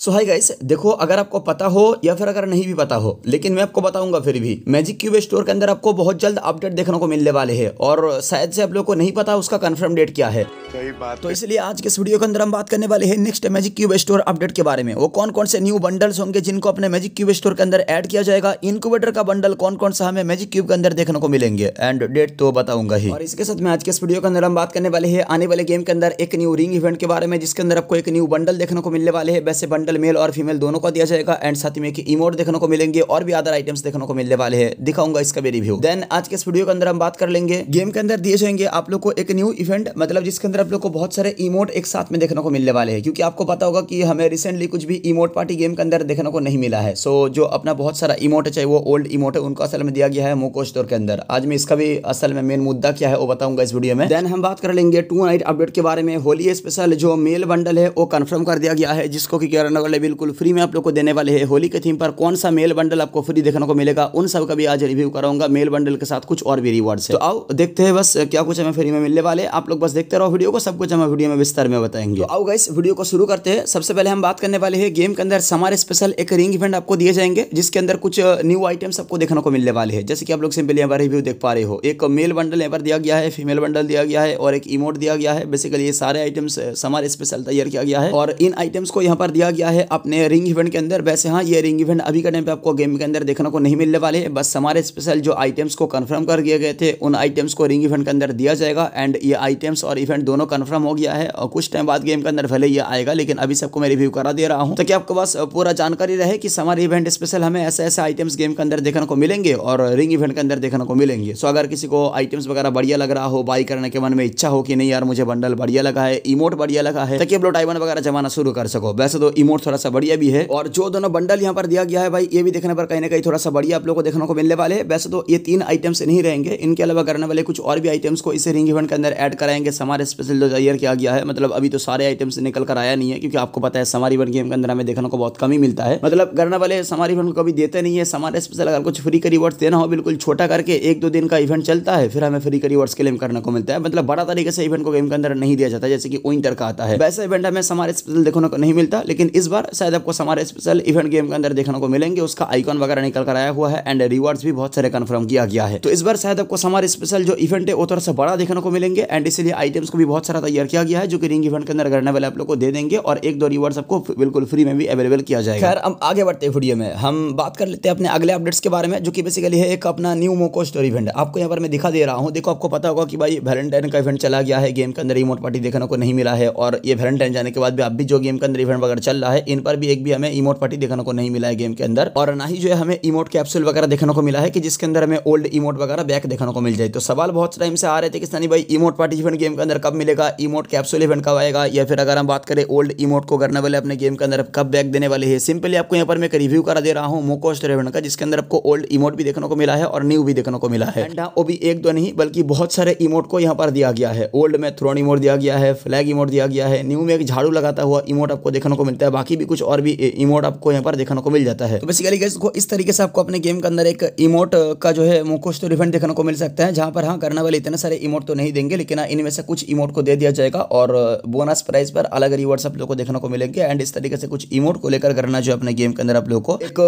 सो hi guys देखो अगर आपको पता हो या फिर अगर नहीं भी पता हो लेकिन मैं आपको बताऊंगा फिर भी मैजिक क्यूब स्टोर के अंदर आपको बहुत जल्द अपडेट देखने को मिलने वाले हैं और शायद से आप लोग को नहीं पता उसका कंफर्म डेट क्या है सही बात तो इसलिए आज के इस वीडियो के अंदर हम बात करने वाले हैं next magic cube store update के बारे में वो कौन कौन से न्यू बंडल्स होंगे जिनको अपने मैजिक क्यूब स्टोर के अंदर एड किया जाएगा इनक्यूबेटर का बंडल कौन कौन सा हमें मैजिक क्यूब के अंदर देखने को मिलेंगे एंड डेट तो बताऊंगा ही और इसके साथ में आज के इस वीडियो के अंदर हम बात करने वाले हैं आने वाले गेम के अंदर एक न्यू रिंग इवेंट के बारे में जिसके अंदर आपको एक न्यू बंडल देखने को मिलने वाले हैं वैसे बंडल आर्टिकल मेल और फीमेल दोनों का दिया जाएगा एंड साथ में कि इमोट देखने को मिलेंगे और भी अदर आइटम्स देखने को मिलने वाले हैं दिखाऊंगा इसका भी रिव्यू देन आज के इस वीडियो के अंदर हम बात कर लेंगे गेम के अंदर दिए जाएंगे आप लोग को एक न्यू इवेंट मतलब जिसके अंदर आप लोग को बहुत सारे इमोट एक साथ में देखने को मिलने वाले हैं क्योंकि आपको पता होगा कि हमें रिसेंटली कुछ भी इमोट पार्टी गेम के अंदर देखने को नहीं मिला है सो जो अपना बहुत सारा इमोट है चाहे वो ओल्ड इमोट है उनको असल में दिया गया है मोको स्टोर के अंदर आज मैं इसका भी असल में मेन मुद्दा क्या है वो बताऊंगा इस वीडियो में देन हम बात कर लेंगे टू नाइट अपडेट के बारे में होली स्पेशल जो मेल बंडल है वो कन्फर्म कर दिया गया है जिसको कि वाले बिल्कुल फ्री में आप लोग को देने वाले हैं होली के थीम पर कौन सा मेल बंडल आपको फ्री देखने को मिलेगा उन सब का भी आज रिव्यू कराऊंगा मेल बंडल के साथ कुछ और भी रिवार्ड्स है तो आओ देखते हैं बस क्या कुछ हमें फ्री में मिलने वाले आप लोग बस देखते रहो वीडियो को सब कुछ हमें वीडियो में विस्तार में बताएंगे तो आओ गाइस वीडियो को शुरू करते हैं सबसे पहले हम बात करने वाले हैं गेम के अंदर हमारे स्पेशल एक रिंग इवेंट आपको दिए जाएंगे जिसके अंदर कुछ न्यू आइटम्स आपको देखने को मिलने वाले हैं जैसे कि आप लोग सिंपली यहाँ पर रिव्यू देख पा रहे हो एक मेल बंडल यहाँ पर दिया गया है फीमेल बंडल दिया गया है और एक इमोट दिया गया है बेसिकली ये सारे आइटम्स हमारे स्पेशल तैयार किया गया है और इन आइटम्स को यहाँ पर दिया गया गया है अपने रिंग इवेंट के अंदर वैसे हाँ ये रिंग इवेंट अभी के टाइम पे आपको गेम के अंदर देखने को नहीं मिलने वाले हैं बस हमारे स्पेशल जो आइटम्स को कंफर्म कर दिए गए थे उन आइटम्स को रिंग इवेंट के अंदर दिया जाएगा एंड ये आइटम्स और इवेंट दोनों कन्फर्म हो गया है और कुछ टाइम बाद गेम के अंदर भले ये आएगा लेकिन अभी सबको मैं रिव्यू करा दे रहा हूँ ताकि आपके पास पूरा जानकारी रहे कि हमारे इवेंट स्पेशल हमें ऐसे ऐसे आइटम्स गेम के अंदर देखने को मिलेंगे और रिंग इवेंट के अंदर देखने को मिलेंगे सो अगर किसी को आइटम्स वगैरह बढ़िया लग रहा हो बाई करने के मन में इच्छा हो कि नहीं यार मुझे बंडल बढ़िया लगा है इमोट बढ़िया लगा है ताकि आप लोग टाइबन वगैरह जमाना शुरू कर सको वैसे तो इमोट रिमोट थोड़ा सा बढ़िया भी है और जो दोनों बंडल यहाँ पर दिया गया है भाई ये भी देखने पर कहीं ना कहीं थोड़ा सा बढ़िया आप लोगों को देखने को मिलने वाले वैसे तो ये तीन आइटम्स नहीं रहेंगे इनके अलावा करने वाले कुछ और भी आइटम्स को इसे रिंग इवेंट के अंदर एड कराएंगे समार स्पेशल जो जयर किया गया है मतलब अभी तो सारे आइटम्स निकल कर आया नहीं है क्योंकि आपको पता है समार इवेंट गेम के अंदर हमें देखने को बहुत कम ही मिलता है मतलब करने वाले समार इवेंट को कभी देते नहीं है समार स्पेशल अगर कुछ फ्री का रिवॉर्ड्स देना हो बिल्कुल छोटा करके एक दो दिन का इवेंट चलता है फिर हमें फ्री का रिवॉर्ड्स क्लेम करने को मिलता है मतलब बड़ा तरीके से इवेंट को गेम के अंदर नहीं दिया जाता जैसे कि विंटर का आता है वैसे इवेंट हमें समार स्पेशल देखने को नहीं मिलता लेकिन इस बार शायद आपको हमारे स्पेशल इवेंट गेम के अंदर देखने को मिलेंगे उसका आइकॉन वगैरह निकल कर आया हुआ है एंड रिवार्ड्स भी बहुत सारे कन्फर्म किया गया है तो इस बार शायद आपको हमारे स्पेशल जो इवेंट है वो थोड़ा सा बड़ा देखने को मिलेंगे एंड इसलिए आइटम्स को भी बहुत सारा तैयार किया गया है जो कि रिंग इवेंट के अंदर करने वाले आप लोग को दे देंगे और एक दो रिवार्ड्स आपको बिल्कुल फ्री में भी अवेलेबल किया जाएगा खैर हम आगे बढ़ते हैं वीडियो में हम बात कर लेते हैं अपने अगले अपडेट्स के बारे में जो कि बेसिकली है एक अपना न्यू मोको स्टोरी इवेंट आपको यहाँ पर मैं दिखा दे रहा हूँ देखो आपको पता होगा कि भाई वैलेंटाइन का इवेंट चला गया है गेम के अंदर रिमोट पार्टी देखने को नहीं मिला है और ये वैलेंटाइन जाने के बाद भी आप भी जो गेम के अंदर इवेंट वगैरह चल रहा रहा है इन पर भी एक भी हमें इमोट पट्टी देखने को नहीं मिला है गेम के अंदर और ना ही जो है हमें इमोट कैप्सूल वगैरह देखने को मिला है कि जिसके अंदर हमें ओल्ड इमोट वगैरह बैक देखने को मिल जाए तो सवाल बहुत टाइम से आ रहे थे कि सनी भाई इमोट पार्टी इवेंट गेम के अंदर कब मिलेगा इमोट कैप्सूल इवेंट कब आएगा या फिर अगर हम बात करें ओल्ड इमोट को करने वाले अपने गेम के अंदर कब बैक देने वाले हैं सिंपली आपको यहाँ पर मैं रिव्यू करा दे रहा हूँ मोकोस्टर इवेंट का जिसके अंदर आपको ओल्ड इमोट भी देखने को मिला है और न्यू भी देखने को मिला है वो भी एक दो नहीं बल्कि बहुत सारे इमोट को यहाँ पर दिया गया है ओल्ड में थ्रोन इमोट दिया गया है फ्लैग इमोट दिया गया है न्यू में एक झाड़ू लगाता हुआ इमोट आपको देखने को मिलता है बाकी भी कुछ और भी इमोट आपको यहाँ पर देखने को मिल जाता है तो बेसिकली गैस इस तरीके से आपको अपने गेम के अंदर एक इमोट का जो है मुकुश तो रिफंड देखने को मिल सकता है जहाँ पर हाँ करने वाले इतने सारे इमोट तो नहीं देंगे लेकिन हाँ, इनमें से कुछ इमोट को दे दिया जाएगा और बोनस प्राइस पर अलग रिवॉर्ड्स आप लोग को देखने को मिलेंगे एंड इस तरीके से कुछ इमोट को लेकर करना जो अपने गेम के अंदर आप लोग को एक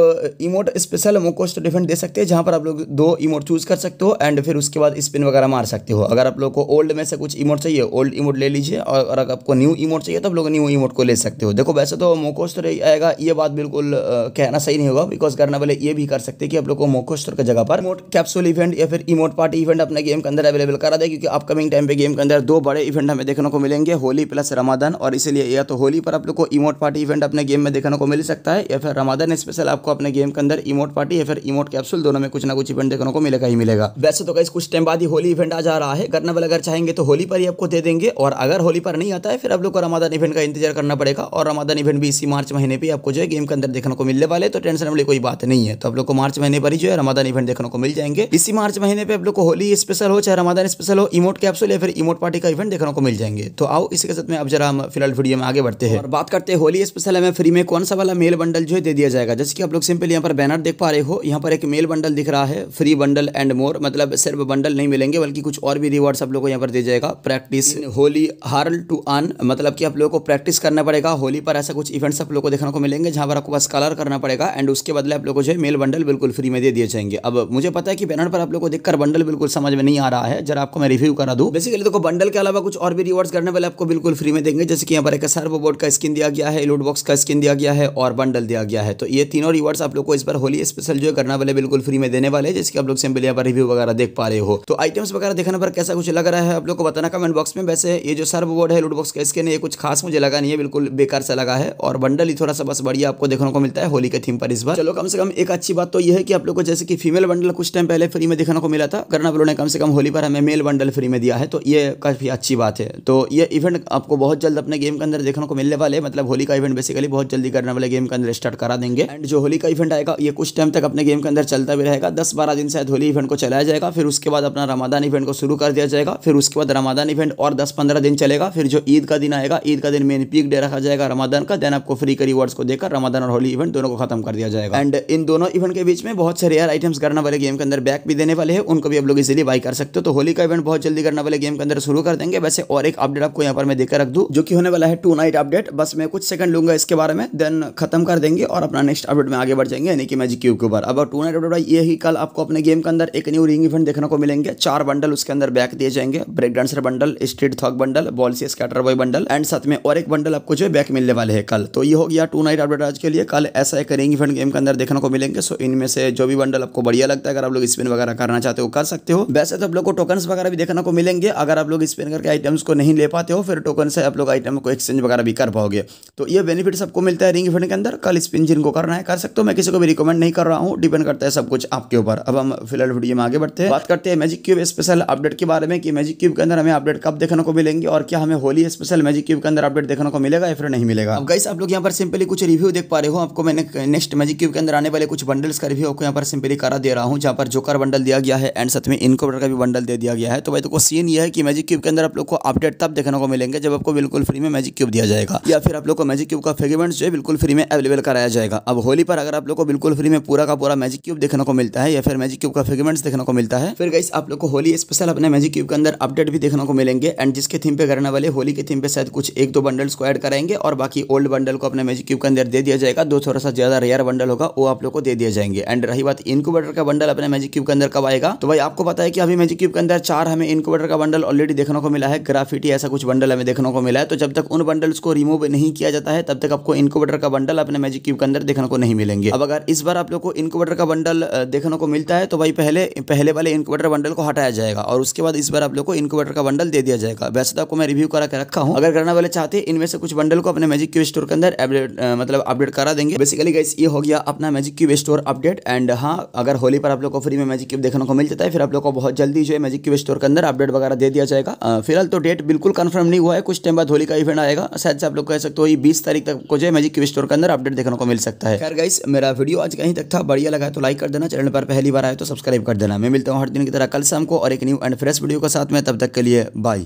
इमोट स्पेशल मुकुश तो रिफंड दे सकते हैं जहाँ पर आप लोग दो इमोट चूज कर सकते हो एंड फिर उसके बाद स्पिन वगैरह मार सकते हो अगर आप लोग को ओल्ड में से कुछ इमोट चाहिए ओल्ड इमोट ले लीजिए और अगर आपको न्यू इमोट चाहिए तो आप लोग न्यू इमोट को ले सकते हो देखो वैसे तो मोकोस्टर आएगा ये बात बिल्कुल कहना सही नहीं होगा बिकॉज करने वाले ये भी कर सकते कि आप लोग को मोकोस्टर की जगह पर रिमोट कैप्सूल इवेंट या फिर इमोट पार्टी इवेंट अपने गेम के अंदर अवेलेबल करा दे क्योंकि अपकमिंग टाइम पे गेम के अंदर दो बड़े इवेंट हमें देखने को मिलेंगे होली प्लस रमादान और इसलिए या तो होली पर आप लोग को इमोट पार्टी इवेंट अपने गेम में देखने को मिल सकता है या फिर रमादान स्पेशल आपको अपने गेम के अंदर इमोट पार्टी या फिर इमोट कैप्सूल दोनों में कुछ ना कुछ इवेंट देखने को मिलेगा ही मिलेगा वैसे तो कई कुछ टाइम बाद ही होली इवेंट आ जा रहा है करने वाले अगर चाहेंगे तो होली पर ही आपको दे देंगे और अगर होली पर नहीं आता है फिर आप लोग को रमादान इवेंट का इंतजार करना पड़ेगा और रमादान इवेंट भी इसी मार्च महीने पर आपको जो है गेम के अंदर देखने को मिलने वाले तो टेंशन वाली कोई बात नहीं है तो आप लोग को मार्च महीने पर ही जो है रमादान इवेंट देखने को मिल जाएंगे इसी मार्च महीने पर आप लोग को होली स्पेशल हो चाहे रमादान स्पेशल हो इमोट कैप्सूल या फिर इमोट पार्टी का इवेंट देखने को मिल जाएंगे तो आओ इसी के साथ में अब जरा हम फिलहाल वीडियो में आगे बढ़ते हैं और बात करते हैं होली स्पेशल हमें फ्री में कौन सा वाला मेल बंडल जो है दे दिया जाएगा जैसे कि आप लोग सिंपल यहाँ पर बैनर देख पा रहे हो यहाँ पर एक मेल बंडल दिख रहा है फ्री बंडल एंड मोर मतलब सिर्फ बंडल नहीं मिलेंगे बल्कि कुछ और भी रिवॉर्ड आप लोग को यहाँ पर दिया जाएगा प्रैक्टिस होली हार्ल टू अन मतलब कि आप लोगों को प्रैक्टिस करना पड़ेगा होली पर ऐसा कुछ इवेंट्स आप लोगों को देखने को मिलेंगे जहाँ पर आपको बस कलर करना पड़ेगा एंड उसके बदले आप लोगों को जो है मेल बंडल बिल्कुल फ्री में दे दिए जाएंगे अब मुझे पता है कि बैनर पर आप लोगों को देखकर बंडल बिल्कुल समझ में नहीं आ रहा है जरा आपको मैं रिव्यू करा दूँ बेसिकली देखो बंडल के अलावा कुछ और भी रिवॉर्ड्स करने वाले आपको बिल्कुल फ्री में देंगे जैसे कि यहाँ पर एक सर्व बोर्ड का स्किन दिया गया है लूट बॉक्स का स्किन दिया गया है और बंडल दिया गया है तो ये तीनों रिवॉर्ड्स आप लोग को इस पर होली स्पेशल जो है करना वाले बिल्कुल फ्री में देने वाले जैसे कि आप लोग सिंपल यहाँ पर रिव्यू वगैरह देख पा रहे हो तो आइटम्स वगैरह देखने पर कैसा कुछ लग रहा है आप लोग को बताना कमेंट बॉक्स में वैसे ये जो सर्व बोर्ड है लूट बॉक्स का स्किन है ये कुछ खास मुझे लगा नहीं है बिल्कुल बेकार सा लगा है और बंडल ही थोड़ा सा बस बढ़िया आपको देखने को मिलता है होली के थीम पर इस बार चलो कम से कम एक अच्छी बात तो यह है कि आप लोग को जैसे कि फीमेल बंडल कुछ टाइम पहले फ्री में देखने को मिला था करना ने कम से कम होली पर हमें मेल बंडल फ्री में दिया है तो ये काफ़ी अच्छी बात है तो ये इवेंट आपको बहुत जल्द अपने गेम के अंदर देखने को मिलने वाले मतलब होली का इवेंट बेसिकली बहुत जल्दी करने वाले गेम के अंदर स्टार्ट करा देंगे एंड जो होली का इवेंट आएगा ये कुछ टाइम तक अपने गेम के अंदर चलता भी रहेगा दस बारह दिन शायद होली इवेंट को चलाया जाएगा फिर उसके बाद अपना रमादान इवेंट को शुरू कर दिया जाएगा फिर उसके बाद रमादान इवेंट और दस पंद्रह दिन चलेगा फिर जो ईद का दिन आएगा ईद का दिन मेन पीक डे रखा जाएगा रमादान का देन देन आपको फ्री का रिवॉर्ड्स को देकर रमादान और होली इवेंट दोनों को खत्म कर दिया जाएगा एंड इन दोनों इवेंट के बीच में बहुत से रेयर आइटम्स करना वाले गेम के अंदर बैक भी देने वाले हैं उनको भी आप लोग इजीली बाई कर सकते हो तो होली का इवेंट बहुत जल्दी करने वाले गेम के अंदर शुरू कर देंगे वैसे और एक अपडेट आपको यहाँ पर मैं देकर रख दू जो कि होने वाला है टू नाइट अपडेट बस मैं कुछ सेकंड लूंगा इसके बारे में देन खत्म कर देंगे और अपना नेक्स्ट अपडेट में आगे बढ़ जाएंगे यानी कि मैजिक क्यूब के ऊपर अब टू नाइट अपडेट भाई ये ही कल आपको अपने गेम के अंदर एक न्यू रिंग इवेंट देखने को मिलेंगे चार बंडल उसके अंदर बैक दिए जाएंगे break dancer bundle street thug bundle ball से स्कैटर बॉय बंडल एंड साथ में और एक बंडल आपको जो है बैक मिलने वाले हैं कल कल तो ये हो गया टू नाइट अपडेट के लिए कल ऐसा एक रिंग इवेंट गेम के अंदर देखने को मिलेंगे सो इनमें से जो भी बंडल आपको बढ़िया लगता है अगर आप लोग स्पिन वगैरह करना चाहते हो कर सकते हो वैसे तो आप लोग को टोकन वगैरह भी देखने को मिलेंगे अगर आप लोग स्पिन करके आइटम्स को नहीं ले पाते हो फिर टोकन से आप लोग आइटम को एक्सचेंज वगैरह भी कर पाओगे तो ये बेनिफिट सबको मिलता है रिंग इवेंट के अंदर कल स्पिन जिनको करना है कर सकते हो मैं किसी को भी रिकमेंड नहीं कर रहा हूँ डिपेंड करता है सब कुछ आपके ऊपर अब हम फिलहाल वीडियो में आगे बढ़ते हैं बात करते हैं मैजिक क्यूब स्पेशल अपडेट के बारे में कि मैजिक क्यूब के अंदर हमें अपडेट कब देखने को मिलेंगे और क्या हमें होली स्पेशल मैजिक क्यूब के अंदर अपडेट देखने को मिलेगा या फिर नहीं मिलेगा अब गाइस आप लोग यहाँ पर सिंपली कुछ रिव्यू देख पा रहे हो आपको मैंने नेक्स्ट मैजिक क्यूब के अंदर आने वाले कुछ बंडल्स का रिव्यू आपको यहाँ पर सिंपली करा दे रहा हूँ जहाँ पर जोकर बंडल दिया गया है एंड साथ में इनकोबटर का भी बंडल दे दिया गया है तो भाई तो सीन ये है कि मैजिक क्यूब के अंदर आप लोग को अपडेट तब देखने को मिलेंगे जब आपको बिल्कुल फ्री में मैजिक क्यूब दिया जाएगा या फिर आप लोग को मैजिक क्यूब का फेगमेंट जो है बिल्कुल फ्री में अवेलेबल कराया जाएगा अब होली पर अगर आप लोग को बिल्कुल फ्री में पूरा का पूरा मैजिक क्यूब देखने को मिलता है या फिर मैजिक क्यूब का फेगमेंट्स देखने को मिलता है फिर गई आप लोग को होली स्पेशल अपने मैजिक क्यूब के अंदर अपडेट भी देखने को मिलेंगे एंड जिसके थीम पे करने वाले होली के थीम पे शायद कुछ एक दो बंडल्स को एड कराएंगे और बाकी ओल्ड बंडल को अपने मैजिक क्यूब के अंदर दे दिया जाएगा दो थोड़ा सा ज्यादा रेयर बंडल होगा वो आप लोग को दे दिया जाएंगे एंड रही बात इनक्यूबेटर का बंडल अपने मैजिक क्यूब के अंदर कब आएगा तो भाई आपको पता है कि अभी मैजिक क्यूब के अंदर चार हमें इनक्यूबेटर का बंडल ऑलरेडी देखने को मिला है ग्राफिटी ऐसा कुछ बंडल हमें देखने को मिला है तो जब तक उन बंडल्स को रिमूव नहीं किया जाता है तब तक आपको इनक्यूबेटर का बंडल अपने मैजिक क्यूब के अंदर देखने को नहीं मिलेंगे अब अगर इस बार आप लोग को इनक्यूबेटर का बंडल देखने को मिलता है तो भाई पहले पहले वाले इनक्यूबेटर बंडल को हटाया जाएगा और उसके बाद इस बार आप लोग को इनक्यूबेटर का बंडल दे दिया जाएगा वैसे तो आपको मैं रिव्यू करा के रखा हूँ अगर करना वाले चाहते इनमें से कुछ बंडल को अपने मैजिक क्यूब स्टोर के अंदर अपडेट मतलब अपडेट करा देंगे बेसिकली गाइस ये हो गया अपना magic cube store update and हाँ अगर होली पर आप लोग को फ्री में मैजिक क्यूब देखने को मिल जाता है फिर आप लोग को बहुत जल्दी जो है मैजिक क्यूब स्टोर के अंदर अपडेट वगैरह दे दिया जाएगा फिलहाल तो डेट बिल्कुल कन्फर्म नहीं हुआ है कुछ टाइम बाद होली का इवेंट आएगा शायद से आप लोग कह सकते हो बीस तारीख तक को जो है मैजिक क्यूब स्टोर के अंदर अपडेट देखने को मिल सकता है खैर गाइस मेरा वीडियो आज कहीं तक था बढ़िया लगा तो लाइक कर देना चैनल पर पहली बार आए तो सब्सक्राइब कर देना मैं मिलता हूँ हर दिन की तरह कल शाम को और एक न्यू एंड फ्रेश वीडियो के साथ में तब तक के लिए बाय